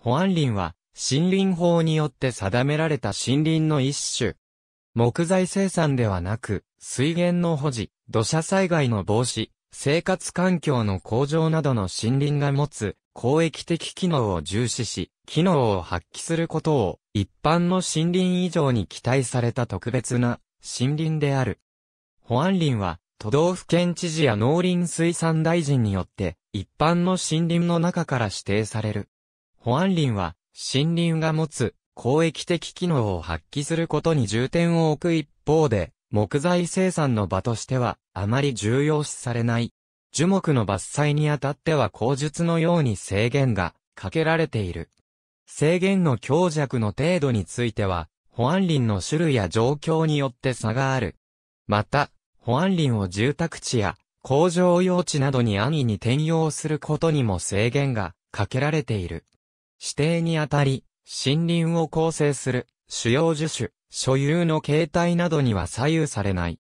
保安林は、森林法によって定められた森林の一種。木材生産ではなく、水源の保持、土砂災害の防止、生活環境の向上などの森林が持つ公益的機能を重視し、機能を発揮することを一般の森林以上に期待された特別な森林である。保安林は都道府県知事や農林水産大臣によって一般の森林の中から指定される。保安林は、森林が持つ公益的機能を発揮することに重点を置く一方で、木材生産の場としては、あまり重要視されない。樹木の伐採にあたっては口述のように制限がかけられている。制限の強弱の程度については、保安林の種類や状況によって差がある。また、保安林を住宅地や工場用地などに安易に転用することにも制限がかけられている。指定にあたり、森林を構成する主要樹種、所有の形態などには左右されない。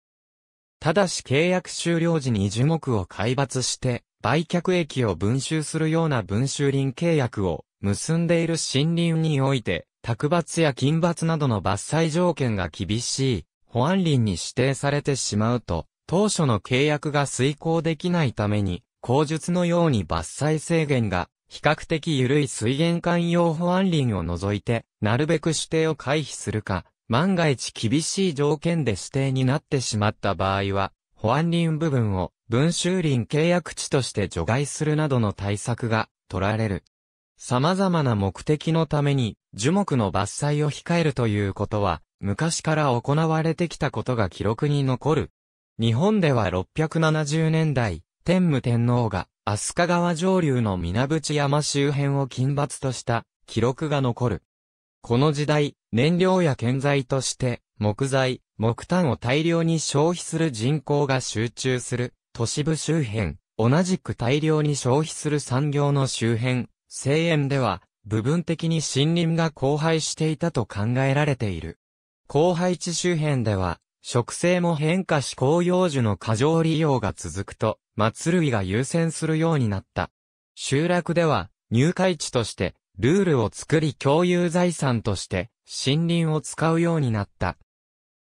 ただし契約終了時に樹木を海抜して、売却益を分収するような分収林契約を結んでいる森林において、卓伐や金伐などの伐採条件が厳しい、保安林に指定されてしまうと、当初の契約が遂行できないために、口述のように伐採制限が比較的緩い水源管用保安林を除いて、なるべく指定を回避するか、万が一厳しい条件で指定になってしまった場合は、保安林部分を分修林契約地として除外するなどの対策が取られる。様々な目的のために樹木の伐採を控えるということは昔から行われてきたことが記録に残る。日本では670年代、天武天皇が飛鳥川上流の水淵山周辺を金髪とした記録が残る。この時代、燃料や建材として木材、木炭を大量に消費する人口が集中する都市部周辺、同じく大量に消費する産業の周辺、西園では部分的に森林が荒廃していたと考えられている。荒廃地周辺では、植生も変化し広葉樹の過剰利用が続くと、祭りが優先するようになった。集落では、入会地として、ルールを作り共有財産として、森林を使うようになった。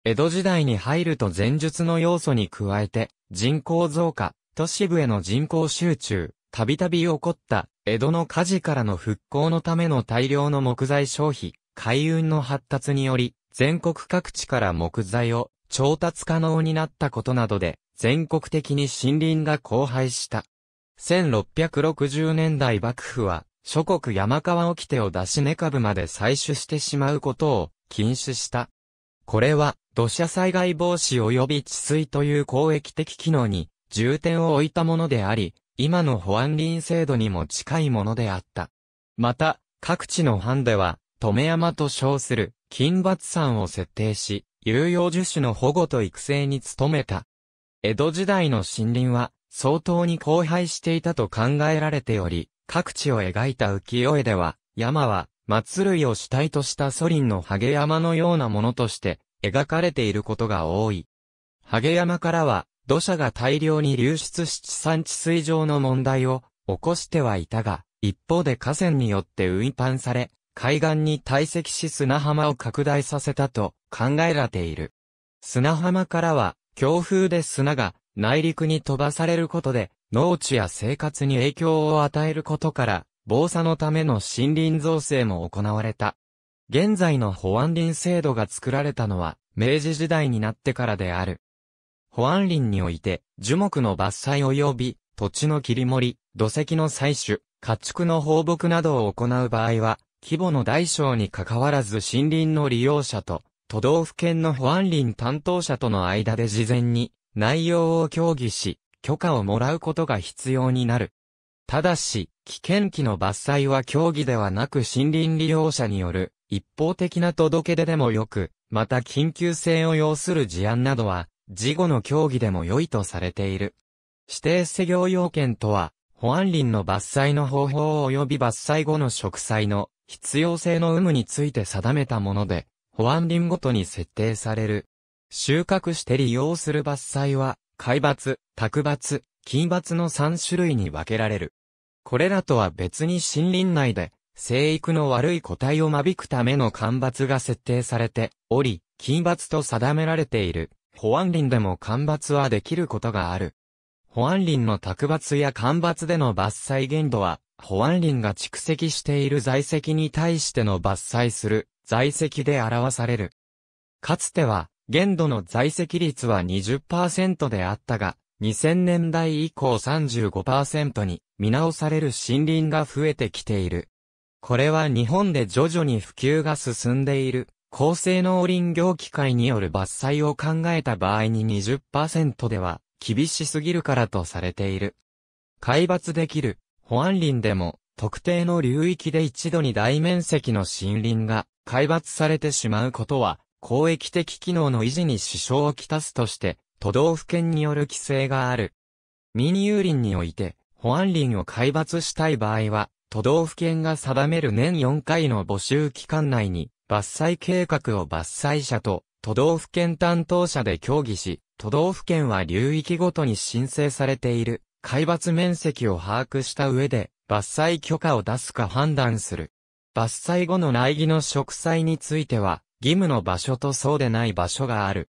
江戸時代に入ると前述の要素に加えて、人口増加、都市部への人口集中、たびたび起こった、江戸の火事からの復興のための大量の木材消費、海運の発達により、全国各地から木材を調達可能になったことなどで、全国的に森林が荒廃した。1660年代幕府は、諸国山川手を出し根株まで採取してしまうことを禁止した。これは、土砂災害防止及び治水という公益的機能に重点を置いたものであり、今の保安林制度にも近いものであった。また、各地の藩では、止山と称する金伐山を設定し、有用樹種の保護と育成に努めた。江戸時代の森林は相当に荒廃していたと考えられており、各地を描いた浮世絵では、山は松類を主体としたソ林のハゲ山のようなものとして描かれていることが多い。ハゲ山からは土砂が大量に流出し地産地水上の問題を起こしてはいたが、一方で河川によって運搬され、海岸に堆積し砂浜を拡大させたと考えられている。砂浜からは強風で砂が内陸に飛ばされることで、農地や生活に影響を与えることから、防砂のための森林造成も行われた。現在の保安林制度が作られたのは、明治時代になってからである。保安林において、樹木の伐採及び、土地の切り盛り、土石の採取、家畜の放牧などを行う場合は、規模の大小に関わらず森林の利用者と都道府県の保安林担当者との間で事前に内容を協議し、許可をもらうことが必要になる。ただし、危険期の伐採は協議ではなく森林利用者による一方的な届け出でもよく、また緊急性を要する事案などは、事後の協議でも良いとされている。指定施業要件とは、保安林の伐採の方法及び伐採後の植栽の必要性の有無について定めたもので、保安林ごとに設定される。収穫して利用する伐採は、海伐、卓伐、金伐の3種類に分けられる。これらとは別に森林内で、生育の悪い個体を間引くための干伐が設定されており、金伐と定められている。保安林でも干伐はできることがある。保安林の卓伐や干伐での伐採限度は、保安林が蓄積している在籍に対しての伐採する在籍で表される。かつては、限度の在籍率は20%であったが、2000年代以降35%に見直される森林が増えてきている。これは日本で徐々に普及が進んでいる高性能林業機械による伐採を考えた場合に20%では厳しすぎるからとされている。海抜できる保安林でも特定の流域で一度に大面積の森林が海抜されてしまうことは、公益的機能の維持に支障をきたすとして、都道府県による規制がある。民有林において、保安林を海抜したい場合は、都道府県が定める年4回の募集期間内に、伐採計画を伐採者と都道府県担当者で協議し、都道府県は流域ごとに申請されている海抜面積を把握した上で伐採許可を出すか判断する。伐採後の苗木の植栽については、義務の場所とそうでない場所がある。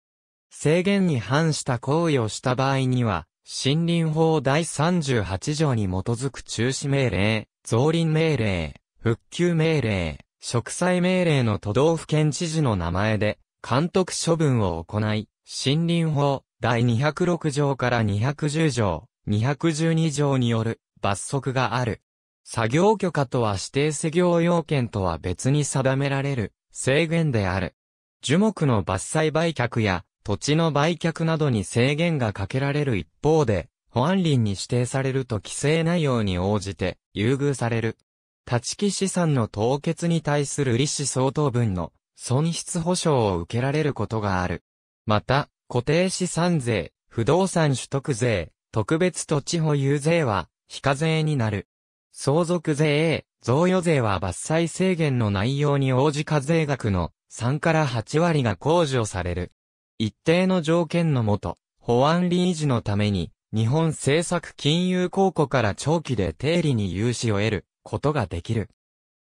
制限に反した行為をした場合には、森林法第38条に基づく中止命令、増林命令、復旧命令、植栽命令の都道府県知事の名前で、監督処分を行い、森林法第206条から210条、212条による罰則がある。作業許可とは指定施業要件とは別に定められる制限である。樹木の伐採売却や土地の売却などに制限がかけられる一方で、保安林に指定されると規制内容に応じて優遇される。立木資産の凍結に対する利子相当分の損失保障を受けられることがある。また、固定資産税、不動産取得税、特別土地保有税は非課税になる。相続税 A、贈与税は伐採制限の内容に応じ課税額の3から8割が控除される。一定の条件のもと、保安理維持のために、日本政策金融公庫から長期で定理に融資を得ることができる。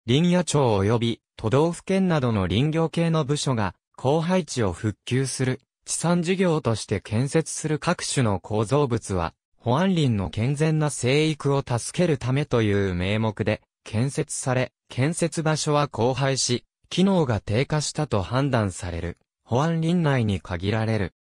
林野庁及び都道府県などの林業系の部署が、広配置を復旧する、地産事業として建設する各種の構造物は、保安林の健全な生育を助けるためという名目で建設され、建設場所は荒廃し、機能が低下したと判断される。保安林内に限られる。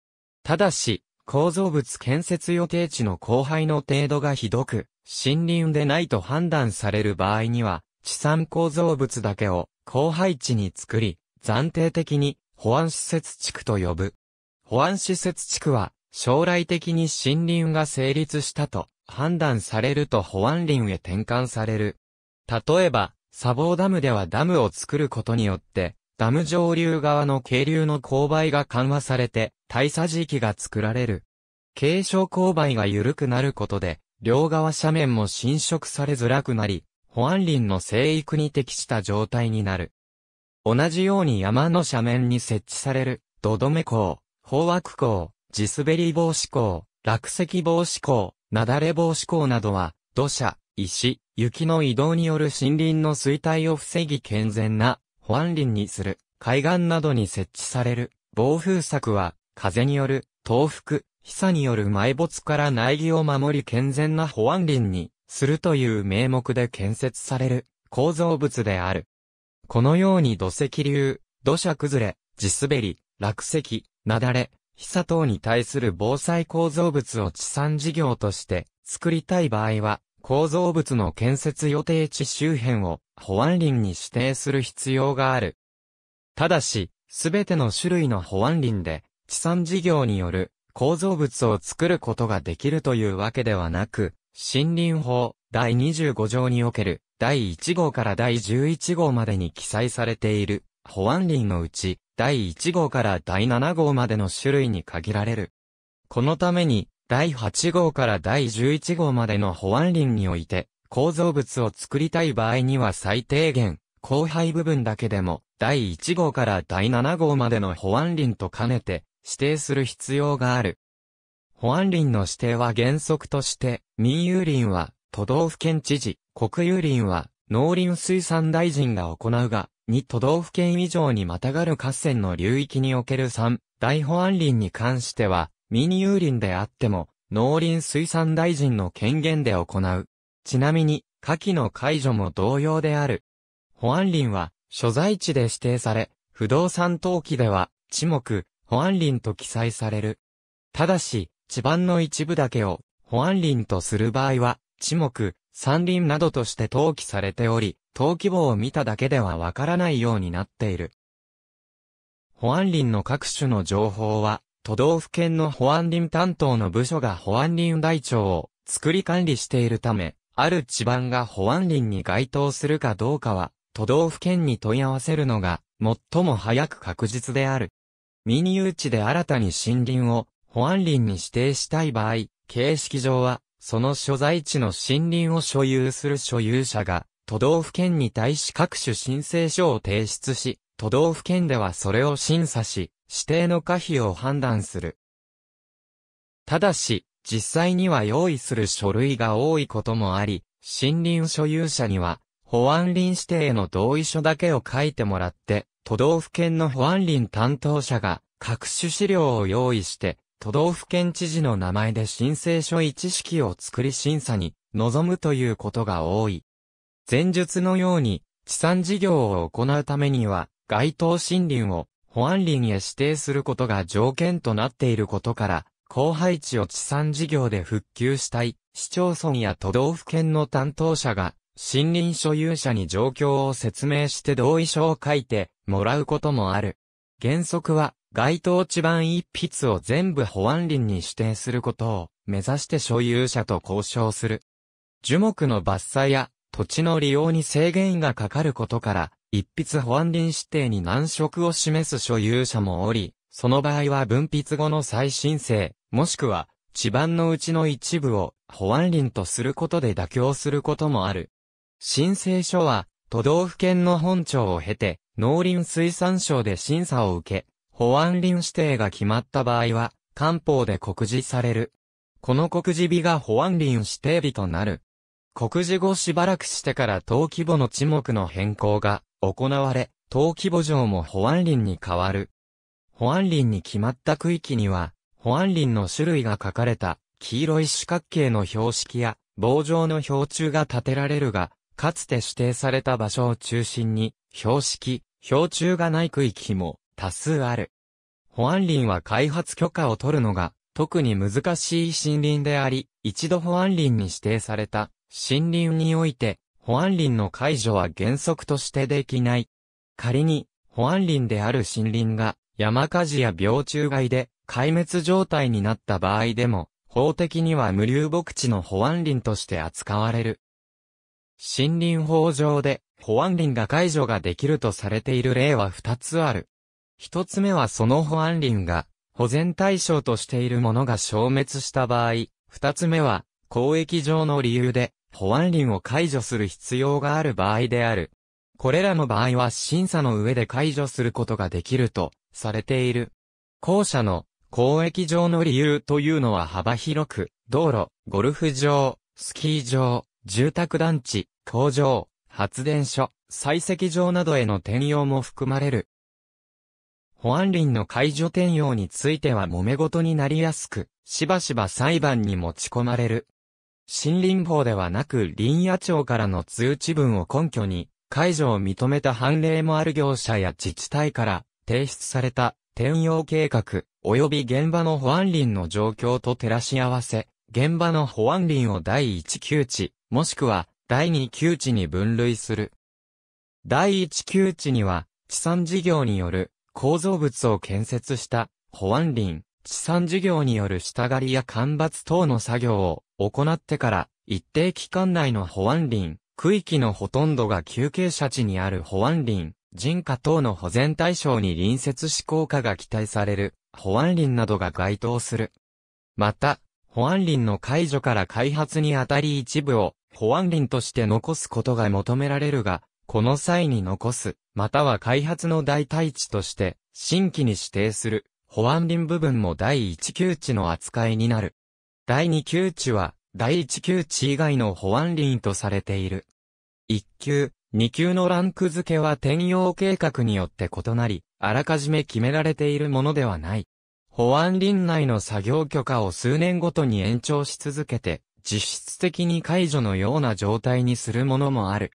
ただし、構造物建設予定地の荒廃の程度がひどく、森林でないと判断される場合には、地産構造物だけを荒廃地に作り、暫定的に保安施設地区と呼ぶ。保安施設地区は、将来的に森林が成立したと判断されると保安林へ転換される。例えば、砂防ダムではダムを作ることによって、ダム上流側の渓流の勾配が緩和されて、大佐時期が作られる。継承勾配が緩くなることで、両側斜面も侵食されづらくなり、保安林の生育に適した状態になる。同じように山の斜面に設置される、土留港、飽和港、地滑り防止工、落石防止工、雪崩防止工などは、土砂、石、雪の移動による森林の衰退を防ぎ健全な保安林にする、海岸などに設置される、防風柵は、風による、倒伏、被災による埋没から苗木を守り健全な保安林にするという名目で建設される構造物である。このように土石流、土砂崩れ、地滑り、落石、雪崩、被砂等に対する防災構造物を地産事業として作りたい場合は、構造物の建設予定地周辺を保安林に指定する必要がある。ただし、すべての種類の保安林で、地産事業による構造物を作ることができるというわけではなく、森林法第25条における第1号から第11号までに記載されている保安林のうち、第1号から第7号までの種類に限られる。このために、第8号から第11号までの保安林において、構造物を作りたい場合には最低限、後輩部分だけでも、第1号から第7号までの保安林と兼ねて、指定する必要がある。保安林の指定は原則として、民有林は、都道府県知事、国有林は、農林水産大臣が行うが、2都道府県以上にまたがる河川の流域における3、大保安林に関しては、民有林であっても、農林水産大臣の権限で行う。ちなみに、下記の解除も同様である。保安林は、所在地で指定され、不動産登記では、地目、保安林と記載される。ただし、地盤の一部だけを、保安林とする場合は、地目、山林などとして登記されており、登記簿を見ただけではわからないようになっている。保安林の各種の情報は、都道府県の保安林担当の部署が保安林台帳を作り管理しているため、ある地盤が保安林に該当するかどうかは、都道府県に問い合わせるのが、最も早く確実である。民有地で新たに森林を保安林に指定したい場合、形式上はその所在地の森林を所有する所有者が、都道府県に対し各種申請書を提出し、都道府県ではそれを審査し、指定の可否を判断する。ただし、実際には用意する書類が多いこともあり、森林所有者には、保安林指定への同意書だけを書いてもらって、都道府県の保安林担当者が各種資料を用意して、都道府県知事の名前で申請書一式を作り審査に臨むということが多い。前述のように、地産事業を行うためには、該当森林を保安林へ指定することが条件となっていることから、後配地を地産事業で復旧したい、市町村や都道府県の担当者が、森林所有者に状況を説明して同意書を書いてもらうこともある。原則は、街頭地盤一筆を全部保安林に指定することを目指して所有者と交渉する。樹木の伐採や土地の利用に制限がかかることから、一筆保安林指定に難色を示す所有者もおり、その場合は分筆後の再申請、もしくは地盤のうちの一部を保安林とすることで妥協することもある。申請書は都道府県の本庁を経て農林水産省で審査を受け、保安林指定が決まった場合は、官報で告示される。この告示日が保安林指定日となる。告示後しばらくしてから登記簿の地目の変更が行われ、登記簿上も保安林に変わる。保安林に決まった区域には、保安林の種類が書かれた黄色い四角形の標識や棒状の標柱が立てられるが、かつて指定された場所を中心に、標識、標柱がない区域も多数ある。保安林は開発許可を取るのが特に難しい森林であり、一度保安林に指定された森林において保安林の解除は原則としてできない。仮に保安林である森林が山火事や病虫害で壊滅状態になった場合でも、法的には無流牧地の保安林として扱われる。森林法上で保安林が解除ができるとされている例は2つある。一つ目はその保安林が保全対象としているものが消滅した場合、二つ目は公益上の理由で保安林を解除する必要がある場合である。これらの場合は審査の上で解除することができるとされている。後者の公益上の理由というのは幅広く、道路、ゴルフ場、スキー場、住宅団地、工場、発電所、採石場などへの転用も含まれる。保安林の解除転用については揉め事になりやすく、しばしば裁判に持ち込まれる。森林法ではなく林野庁からの通知文を根拠に、解除を認めた判例もある業者や自治体から提出された転用計画、及び現場の保安林の状況と照らし合わせ、現場の保安林を第一級地、もしくは第二級地に分類する。第一級地には、地産事業による構造物を建設した保安林、地産事業による下刈りや干ばつ等の作業を行ってから一定期間内の保安林、区域のほとんどが休憩者地にある保安林、人家等の保全対象に隣接し効果が期待される保安林などが該当する。また、保安林の解除から開発にあたり一部を保安林として残すことが求められるが、この際に残す、または開発の代替地として、新規に指定する、保安林部分も第1級地の扱いになる。第2級地は、第1級地以外の保安林とされている。1級、2級のランク付けは転用計画によって異なり、あらかじめ決められているものではない。保安林内の作業許可を数年ごとに延長し続けて、実質的に解除のような状態にするものもある。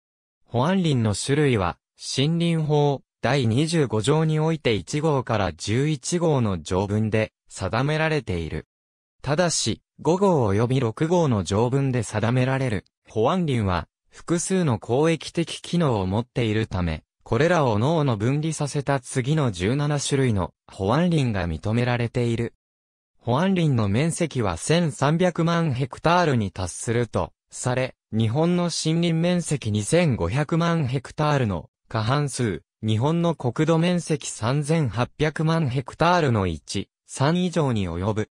保安林の種類は、森林法第25条において1号から11号の条文で定められている。ただし、5号及び6号の条文で定められる保安林は複数の公益的機能を持っているため、これらを脳の分離させた次の17種類の保安林が認められている。保安林の面積は1300万ヘクタールに達するとされ、日本の森林面積2500万ヘクタールの過半数、日本の国土面積3800万ヘクタールの1、3以上に及ぶ。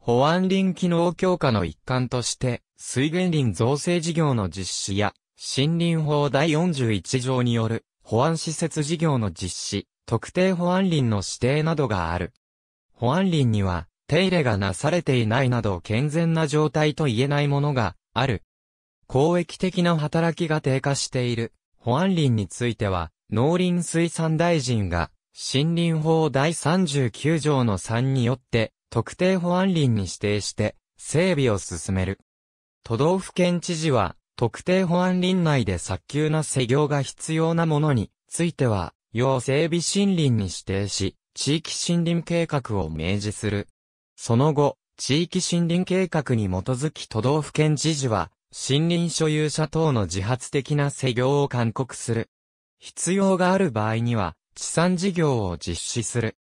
保安林機能強化の一環として、水源林造成事業の実施や、森林法第41条による保安施設事業の実施、特定保安林の指定などがある。保安林には、手入れがなされていないなど健全な状態と言えないものがある。公益的な働きが低下している。保安林については、農林水産大臣が、森林法第39条の3によって、特定保安林に指定して、整備を進める。都道府県知事は、特定保安林内で早急な施業が必要なものについては、要整備森林に指定し、地域森林計画を明示する。その後、地域森林計画に基づき都道府県知事は、森林所有者等の自発的な施業を勧告する。必要がある場合には、地産事業を実施する。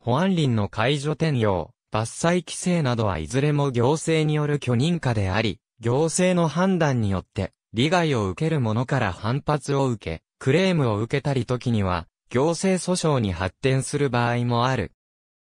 保安林の解除転用、伐採規制などはいずれも行政による許認可であり、行政の判断によって、利害を受ける者から反発を受け、クレームを受けたり時には、行政訴訟に発展する場合もある。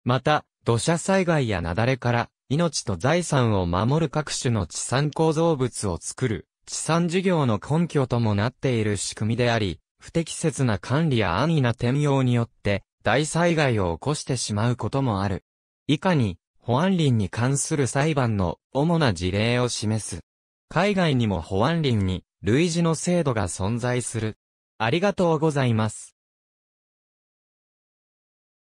また、土砂災害や雪崩から命と財産を守る各種の地産構造物を作る、地産事業の根拠ともなっている仕組みであり、不適切な管理や安易な転用によって、大災害を起こしてしまうこともある。以下に、保安林に関する裁判の主な事例を示す。海外にも保安林に類似の制度が存在する。ありがとうございます。